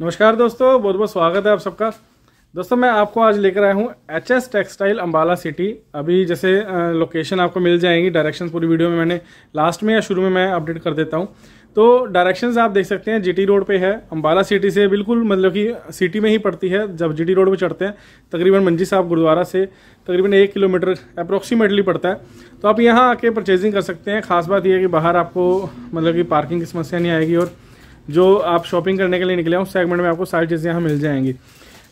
नमस्कार दोस्तों बहुत बहुत स्वागत है आप सबका दोस्तों मैं आपको आज लेकर आया हूँ H S textile Ambala city अभी जैसे लोकेशन आपको मिल जाएंगी डायरेक्शंस पूरी वीडियो में मैंने लास्ट में या शुरू में मैं अपडेट कर देता हूँ तो डायरेक्शंस आप देख सकते हैं जीटी रोड पे है अम्बाला सिटी से बिल्कुल मतलब कि सिटी में ही पड़ती है जब जी रोड पर चढ़ते हैं तकरीबन मंजी साहब गुरुद्वारा से तकरीबन एक किलोमीटर अप्रोक्सीमेटली पड़ता है तो आप यहाँ आके परचेजिंग कर सकते हैं खास बात यह है कि बाहर आपको मतलब कि पार्किंग की समस्या नहीं आएगी और जो आप शॉपिंग करने के लिए निकले हैं उस सेगमेंट में आपको सारी चीज़ें यहाँ मिल जाएंगी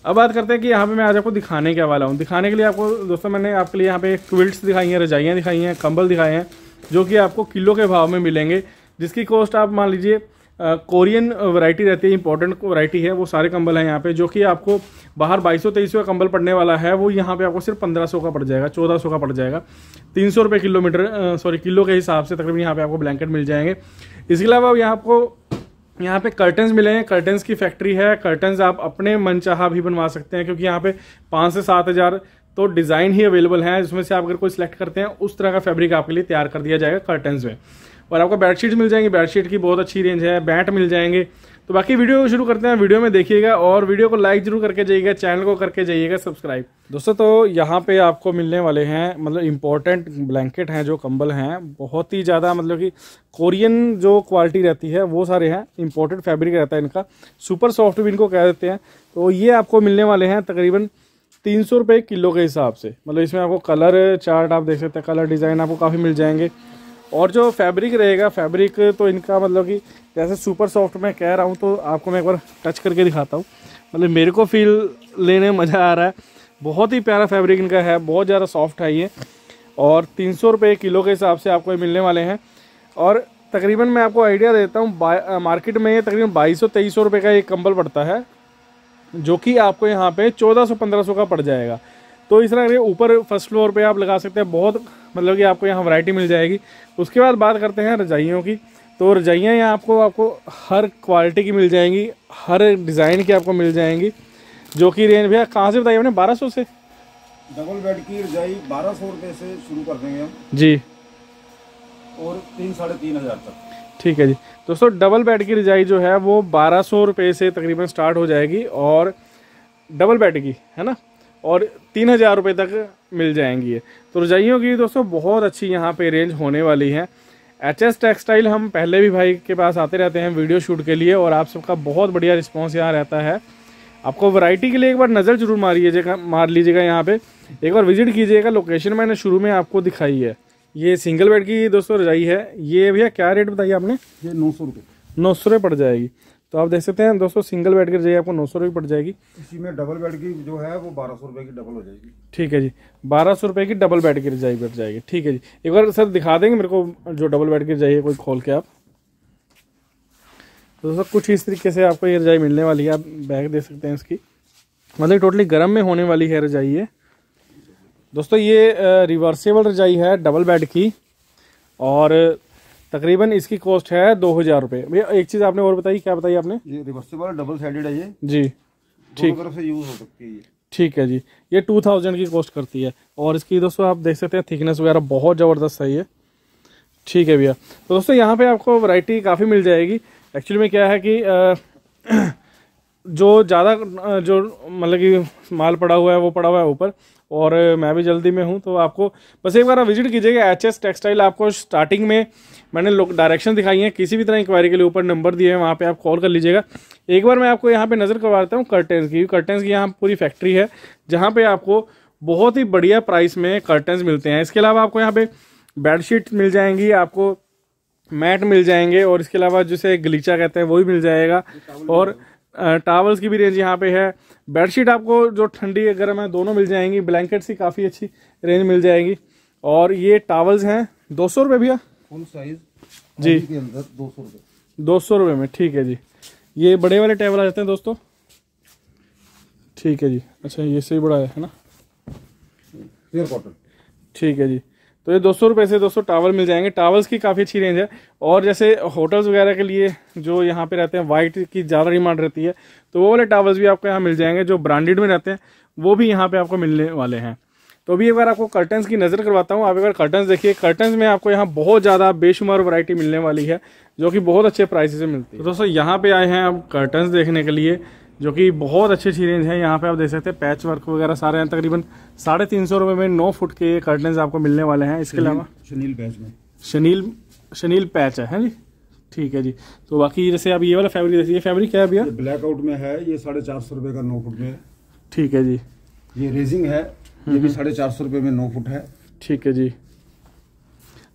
अब बात करते हैं कि यहाँ पे मैं आज आपको दिखाने के वाला हूँ दिखाने के लिए आपको दोस्तों मैंने आपके लिए यहाँ पे क्विल्ट्स दिखाई हैं रजाइयाँ दिखाई हैं कंबल दिखाए हैं जो कि आपको किलो के भाव में मिलेंगे जिसकी कॉस्ट आप मान लीजिए कोरियन वैरायटी रहती है इंपॉर्टेंट वैरायटी है वो सारे कंबल हैं यहाँ पे जो कि आपको बाहर 2200 सौ का कंबल पड़ने वाला है वो यहाँ पे आपको सिर्फ 1500 का पड़ जाएगा 1400 का पड़ जाएगा तीन सौ रुपये किलोमीटर सॉरी किलो के हिसाब से तकरीबन यहाँ पे आपको ब्लैंकेट मिल जाएंगे इसके अलावा यहाँ आपको यहाँ पे कर्टन्स मिले हैं कर्टन्स की फैक्ट्री है कर्टन्स आप अपने मन चाह भी बनवा सकते हैं क्योंकि यहाँ पे पाँच से सात हज़ार तो डिज़ाइन ही अवेलेबल हैं जिसमें से आप अगर कोई सिलेक्ट करते हैं उस तरह का फैब्रिक आपके लिए तैयार कर दिया जाएगा कर्टन्स में और आपको बेडशीट्स मिल जाएंगी बेडशीट की बहुत अच्छी रेंज है बैट मिल जाएंगे तो बाकी वीडियो को शुरू करते हैं वीडियो में देखिएगा और वीडियो को लाइक जरूर करके जाइएगा चैनल को करके जाइएगा सब्सक्राइब दोस्तों तो यहाँ पे आपको मिलने वाले हैं मतलब इम्पोर्टेंट ब्लैंकेट हैं जो कंबल हैं बहुत ही ज़्यादा मतलब कि कोरियन जो क्वालिटी रहती है वो सारे हैं इम्पोर्टेंट फैब्रिक रहता है इनका सुपर सॉफ्ट भी इनको कह देते हैं तो ये आपको मिलने वाले हैं तकरीबन तीन सौ रुपये किलो के हिसाब से मतलब इसमें आपको कलर चार्ट आप देख सकते हैं कलर डिज़ाइन आपको काफ़ी मिल जाएंगे और जो फैब्रिक रहेगा फैब्रिक तो इनका मतलब कि जैसे सुपर सॉफ्ट मैं कह रहा हूँ तो आपको मैं एक बार टच करके दिखाता हूँ मतलब मेरे को फील लेने में मज़ा आ रहा है बहुत ही प्यारा फैब्रिक इनका है बहुत ज़्यादा सॉफ्ट है ये और तीन सौ रुपये किलो के हिसाब से आपको ये मिलने वाले हैं और तकरीबन मैं आपको आइडिया देता हूँ मार्केट में ये तकरीबन बाईस सौ तेईस सौ रुपये का एक कंबल पड़ता है जो कि आपको यहाँ पे चौदह सौ पंद्रह सौ का पड़ जाएगा तो इस तरह ऊपर फर्स्ट फ्लोर पे आप लगा सकते हैं बहुत मतलब कि आपको यहाँ वैरायटी मिल जाएगी उसके बाद बात करते हैं रजाइयों की तो रजाइयाँ यहाँ आपको आपको हर क्वालिटी की मिल जाएंगी हर डिज़ाइन की आपको मिल जाएंगी जो कि रेंज भैया कहाँ से बताइए आपने बारह सौ से डबल बेड की रजाई बारह सौ रुपये से शुरू कर देंगे हम जी और तीन साढ़े तीन हज़ार तक ठीक है जी दोस्तों डबल बेड की रजाई जो है वो बारह सौ रुपये से तकरीबन स्टार्ट हो जाएगी और डबल बेड की है ना और तीन हज़ार रुपये तक मिल जाएंगी ये तो रजाइयों की दोस्तों बहुत अच्छी यहाँ पे रेंज होने वाली है एच एस टेक्सटाइल हम पहले भी भाई के पास आते रहते हैं वीडियो शूट के लिए और आप सबका बहुत बढ़िया रिस्पॉन्स यहाँ रहता है आपको वैरायटी के लिए एक बार नज़र जरूर मारिएगा मार लीजिएगा यहाँ पे एक बार विजिट कीजिएगा लोकेशन मैंने शुरू में आपको दिखाई है ये सिंगल बेड की दोस्तों रजाई है ये भैया क्या रेट बताइए आपने ये नौ सौ रुपये नौ सौ रुपये पड़ जाएगी तो आप देख सकते हैं दोस्तों सिंगल बेड की जगह आपको नौ सौ रुपये पड़ जाएगी इसी में डबल बेड की जो है वो बारह सौ रुपये की डबल हो जाएगी ठीक है जी बारह सौ की डबल बेड की रजाई बैठ जाएगी ठीक है जी एक बार सर दिखा देंगे मेरे को जो डबल बेड की रजाई है कोई खोल के आप तो दोस्तों कुछ इस तरीके से आपको ये रजाई मिलने वाली है आप बैग दे सकते हैं इसकी मतलब टोटली गर्म में होने वाली है रजाई ये दोस्तों ये रिवर्सेबल रजाई है डबल बेड की और तकरीबन इसकी कॉस्ट है दो हजार रुपए भैया एक चीज़ आपने और बताई क्या बताई आपने ये डबल साइडेड है ये जी ठीक तरफ से यूज़ हो सकती है ठीक है जी ये टू थाउजेंड की कॉस्ट करती है और इसकी दोस्तों आप देख सकते हैं थिकनेस वगैरह बहुत ज़बरदस्त है ये ठीक है भैया तो दोस्तों यहाँ पे आपको वैरायटी काफ़ी मिल जाएगी एक्चुअली में क्या है कि जो ज़्यादा जो मतलब कि माल पड़ा हुआ है वो पड़ा हुआ है ऊपर और मैं भी जल्दी में हूँ तो आपको बस एक बार आप विजिट कीजिएगा एच एस टेक्सटाइल आपको स्टार्टिंग में मैंने लोग डायरेक्शन दिखाई है किसी भी तरह इंक्वायरी के लिए ऊपर नंबर दिए हैं वहाँ पे आप कॉल कर लीजिएगा एक बार मैं आपको यहाँ पे नज़र करवाता हूँ कर्टेंस की कर्टेंस की यहाँ पूरी फैक्ट्री है जहाँ पर आपको बहुत ही बढ़िया प्राइस में कर्टेंस मिलते हैं इसके अलावा आपको यहाँ पर बेडशीट मिल जाएंगी आपको मैट मिल जाएंगे और इसके अलावा जिसे गलीचा कहते हैं वो भी मिल जाएगा और टावल्स की भी रेंज यहाँ पे है बेडशीट आपको जो ठंडी है गर्म है दोनों मिल जाएंगी ब्लैंकेट्स सी काफ़ी अच्छी रेंज मिल जाएगी और ये टावल्स हैं दो सौ रुपये भैया फुल साइज जी के अंदर दो सौ रुपये दो सौ रुपये में ठीक है जी ये बड़े वाले टेबल आ जाते हैं दोस्तों ठीक है जी अच्छा ये सही बड़ा है ना कॉटन ठीक है जी तो ये दो सौ रुपये से दोस्तों टावल मिल जाएंगे टावल्स की काफ़ी अच्छी रेंज है और जैसे होटल्स वगैरह के लिए जो यहाँ पे रहते हैं वाइट की ज़्यादा डिमांड रहती है तो वो वाले टावल्स भी आपको यहाँ मिल जाएंगे जो ब्रांडेड में रहते हैं वो भी यहाँ पे आपको मिलने वाले हैं तो अभी एक बार आपको कर्टन्स की नज़र करवाता हूँ आप एक बार कर्टन्स देखिए कर्टन्स में आपको यहाँ बहुत ज़्यादा बेशुमार वरायटी मिलने वाली है जो कि बहुत अच्छे प्राइस से मिलती है तो दोस्तों यहाँ पे आए हैं आप कर्टन्स देखने के लिए जो कि बहुत अच्छी अच्छी रेंज है यहाँ पे आप देख सकते हैं पैच वर्क वगैरह सारे हैं तकरीबन साढ़े तीन सौ रुपये में नौ फुट के कर्टन आपको मिलने वाले हैं इसके अलावा शनील पैच में शनील शनील पैच है, है जी ठीक है जी तो बाकी जैसे आप ये वाला फैब्रिक देखिए फैब्रिक क्या है भैया ब्लैकआउट में है ये साढ़े चार सौ रुपये का नौ फुट में ठीक है जी ये रेजिंग है ये भी साढ़े चार सौ रुपये में नौ फुट है ठीक है जी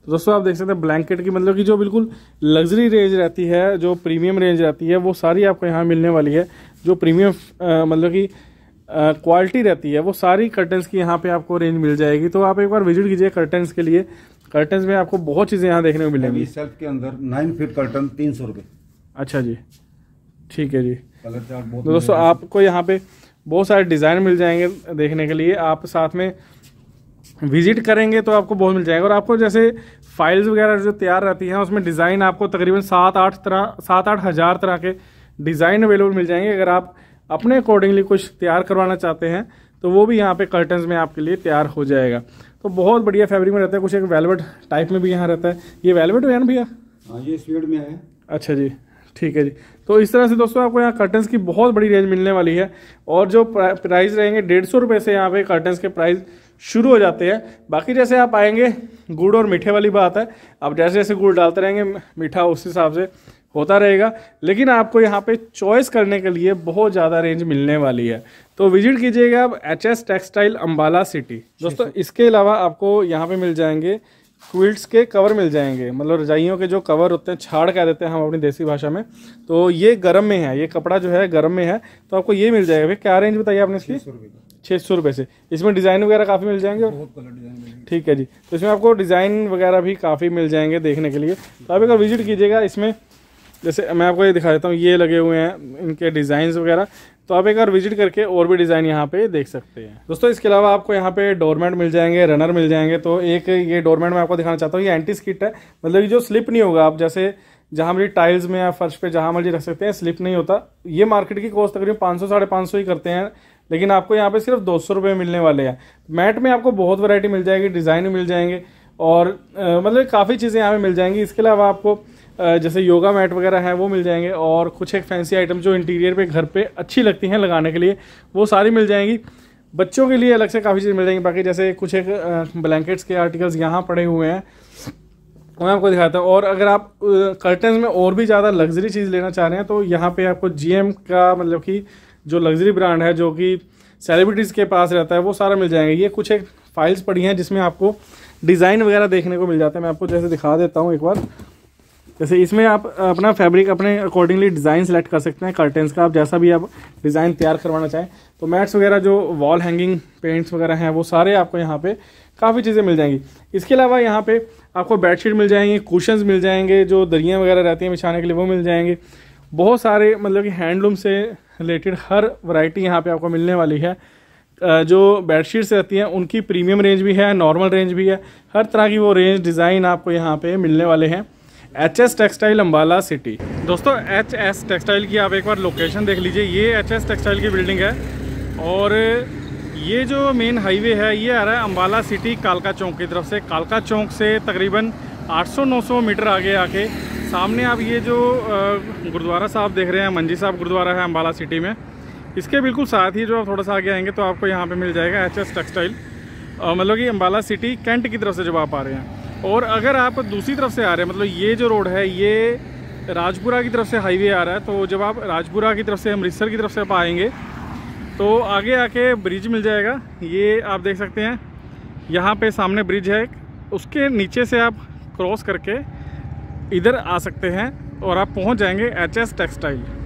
तो दोस्तों आप देख सकते हैं ब्लैंकेट की मतलब कि जो बिल्कुल लग्जरी रेंज रहती है जो प्रीमियम रेंज रहती है वो सारी आपको यहाँ मिलने वाली है जो प्रीमियम मतलब कि क्वालिटी रहती है वो सारी कर्टन्स की यहाँ पे आपको रेंज मिल जाएगी तो आप एक बार विजिट कीजिए कर्टन्स के लिए कर्टन्स में आपको बहुत चीज़ें यहाँ देखने को मिलेंगी सेल्फ के अंदर नाइन फिट कर्टन तीन सौ रुपये अच्छा जी ठीक है जी तो दोस्तों आपको यहाँ पे बहुत सारे डिज़ाइन मिल जाएंगे देखने के लिए आप साथ में विजिट करेंगे तो आपको बहुत मिल जाएगा और आपको जैसे फाइल्स वगैरह जो तैयार रहती हैं उसमें डिज़ाइन आपको तकरीबन सात आठ तरह सात आठ हज़ार तरह के डिज़ाइन अवेलेबल मिल जाएंगे अगर आप अपने अकॉर्डिंगली कुछ तैयार करवाना चाहते हैं तो वो भी यहाँ पे कर्टन्स में आपके लिए तैयार हो जाएगा तो बहुत बढ़िया फैब्रिक में रहता है कुछ एक वेलवेट टाइप में भी यहाँ रहता है ये वेलवेट है ना भैया हाँ, ये स्वीड में है अच्छा जी ठीक है जी तो इस तरह से दोस्तों आपको यहाँ कर्टन्स की बहुत बड़ी रेंज मिलने वाली है और जो प्राइस रहेंगे डेढ़ सौ रुपये से यहाँ पे कर्टन्स के प्राइस शुरू हो जाते हैं बाकी जैसे आप आएंगे गुड़ और मीठे वाली बात है आप जैसे जैसे गुड़ डालते रहेंगे मीठा उस हिसाब से होता रहेगा लेकिन आपको यहाँ पे चॉइस करने के लिए बहुत ज़्यादा रेंज मिलने वाली है तो विजिट कीजिएगा आप H S textile Ambala city दोस्तों इसके अलावा आपको यहाँ पे मिल जाएंगे क्विल्ट्स के कवर मिल जाएंगे मतलब रजाइयों के जो कवर होते हैं छाड़ कह देते हैं हम अपनी देसी भाषा में तो ये गर्म में है ये कपड़ा जो है गर्म में है तो आपको ये मिल जाएगा भाई क्या रेंज बताइए आपने इसकी छः सौ रुपये से इसमें डिज़ाइन वगैरह काफ़ी मिल जाएंगे और ठीक है जी तो इसमें आपको डिज़ाइन वगैरह भी काफ़ी मिल जाएंगे देखने के लिए तो आप एक बार विजिट कीजिएगा इसमें जैसे मैं आपको ये दिखा देता हूँ ये लगे हुए हैं इनके डिज़ाइन वगैरह तो आप एक बार विजिट करके और भी डिज़ाइन यहाँ पे देख सकते हैं दोस्तों इसके अलावा आपको यहाँ पे डोरमेट मिल जाएंगे रनर मिल जाएंगे तो एक ये डोरमेट मैं आपको दिखाना चाहता हूँ ये एंटी स्किट है मतलब जो स्लिप नहीं होगा आप जैसे जहाँ मर्जी टाइल्स में या फर्श पे जहाँ मर्जी रख सकते हैं स्लिप नहीं होता ये मार्केट की कॉस्ट तकरीबन पाँच सौ साढ़े पाँच सौ ही करते हैं लेकिन आपको यहाँ पे सिर्फ दो सौ रुपये मिलने वाले हैं मैट में आपको बहुत वैरायटी मिल जाएगी डिज़ाइन मिल जाएंगे और आ, मतलब काफ़ी चीज़ें यहाँ पे मिल जाएंगी इसके अलावा आपको जैसे योगा मैट वगैरह हैं वो मिल जाएंगे और कुछ एक फैंसी आइटम जो इंटीरियर पे घर पे अच्छी लगती हैं लगाने के लिए वो सारी मिल जाएंगी बच्चों के लिए अलग से काफ़ी चीज़ मिल जाएंगी बाकी जैसे कुछ एक ब्लैंकेट्स के आर्टिकल्स यहाँ पड़े हुए हैं मैं आपको दिखाता हूँ और अगर आप कर्टन में और भी ज़्यादा लग्जरी चीज़ लेना चाह रहे हैं तो यहाँ पर आपको जी का मतलब कि जो लग्जरी ब्रांड है जो कि सेलिब्रिटीज़ के पास रहता है वो सारा मिल जाएगा ये कुछ एक फाइल्स पड़ी हैं जिसमें आपको डिज़ाइन वगैरह देखने को मिल जाता है मैं आपको जैसे दिखा देता हूँ एक बार जैसे इसमें आप अपना फैब्रिक अपने अकॉर्डिंगली डिज़ाइन सेलेक्ट कर सकते हैं कर्टेंस का आप जैसा भी आप डिज़ाइन तैयार करवाना चाहें तो मैट्स वगैरह जो वॉल हैंगिंग पेंट्स वगैरह हैं वो सारे आपको यहाँ पे काफ़ी चीज़ें मिल जाएंगी इसके अलावा यहाँ पे आपको बेडशीट मिल जाएंगी कुशन मिल जाएंगे जो दरियाँ वगैरह रहती हैं बिछाने के लिए वो मिल जाएंगे बहुत सारे मतलब कि हैंडलूम से रिलेटेड हर वराइटी यहाँ पर आपको मिलने वाली है जो बेडशीट्स रहती हैं उनकी प्रीमियम रेंज भी है नॉर्मल रेंज भी है हर तरह की वो रेंज डिज़ाइन आपको यहाँ पर मिलने वाले हैं H S textile Ambala city दोस्तों एच एस टेक्सटाइल की आप एक बार लोकेशन देख लीजिए ये एच एस टेक्सटाइल की बिल्डिंग है और ये जो मेन हाईवे है ये आ रहा है अम्बाला सिटी कालका चौक की तरफ से कालका चौक से तकरीबन 800-900 मीटर आगे आके सामने आप ये जो गुरुद्वारा साहब देख रहे हैं मंजी साहब गुरुद्वारा है अम्बाला सिटी में इसके बिल्कुल साथ ही जो आप थोड़ा सा आगे आएंगे तो आपको यहाँ पे मिल जाएगा एच एस टेक्सटाइल मतलब कि अम्बाला सिटी कैंट की तरफ से जब आप आ रहे हैं और अगर आप दूसरी तरफ से आ रहे हैं मतलब ये जो रोड है ये राजपुरा की तरफ से हाईवे आ रहा है तो जब आप राजपुरा की तरफ से अमृतसर की तरफ से आप आएंगे तो आगे आके ब्रिज मिल जाएगा ये आप देख सकते हैं यहाँ पे सामने ब्रिज है उसके नीचे से आप क्रॉस करके इधर आ सकते हैं और आप पहुँच जाएंगे एच एस टेक्सटाइल